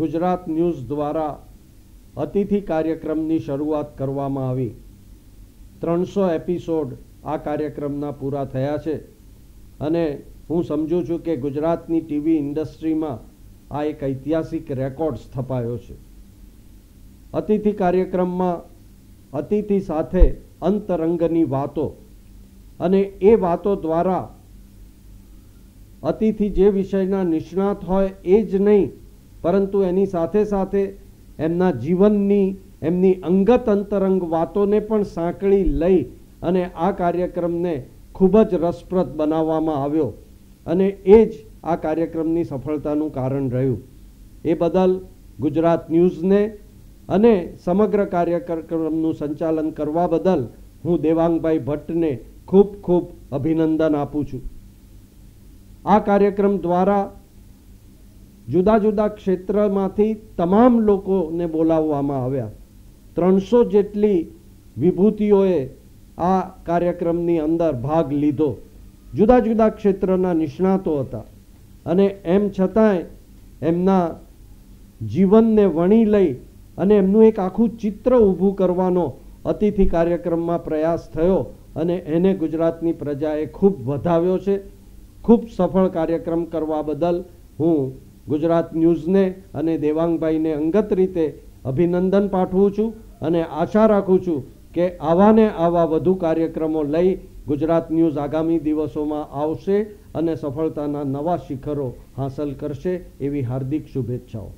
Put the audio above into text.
Gujarat news દ્વારા અતિથિ કાર્યક્રમની શરૂઆત કરવામાં આવી ત્રણસો એપિસોડ આ કાર્યક્રમના પૂરા થયા છે અને હું સમજુ છું કે ગુજરાતની ટીવી ઇન્ડસ્ટ્રીમાં આ એક ઐતિહાસિક રેકોર્ડ સ્થપાયો છે અતિથિ કાર્યક્રમમાં અતિથિ સાથે અંતરંગની વાતો અને એ વાતો દ્વારા અતિથિ જે વિષયના નિષ્ણાત હોય એ જ નહીં પરંતુ એની સાથે સાથે એમના જીવનની એમની અંગત અંતરંગ વાતોને પણ સાંકળી લઈ અને આ કાર્યક્રમને ખૂબ જ રસપ્રદ બનાવવામાં આવ્યો અને એ જ આ કાર્યક્રમની સફળતાનું કારણ રહ્યું એ બદલ ગુજરાત ન્યૂઝને અને સમગ્ર કાર્યક્રમનું સંચાલન કરવા બદલ હું દેવાંગભાઈ ભટ્ટને ખૂબ ખૂબ અભિનંદન આપું છું આ કાર્યક્રમ દ્વારા જુદા જુદા ક્ષેત્રમાંથી તમામ લોકોને બોલાવવામાં આવ્યા ત્રણસો જેટલી વિભૂતિઓએ આ કાર્યક્રમની અંદર ભાગ લીધો જુદા જુદા ક્ષેત્રના નિષ્ણાતો હતા અને એમ છતાંય એમના જીવનને વણી લઈ અને એમનું એક આખું ચિત્ર ઊભું કરવાનો અતિથિ કાર્યક્રમમાં પ્રયાસ થયો અને એને ગુજરાતની પ્રજાએ ખૂબ વધાવ્યો છે ખૂબ સફળ કાર્યક્રમ કરવા બદલ હું ગુજરાત ન્યૂઝને અને દેવાંગભાઈને અંગત રીતે અભિનંદન પાઠવું છું અને આશા રાખું છું કે આવાને આવા વધુ કાર્યક્રમો લઈ ગુજરાત ન્યૂઝ આગામી દિવસોમાં આવશે અને સફળતાના નવા શિખરો હાંસલ કરશે એવી હાર્દિક શુભેચ્છાઓ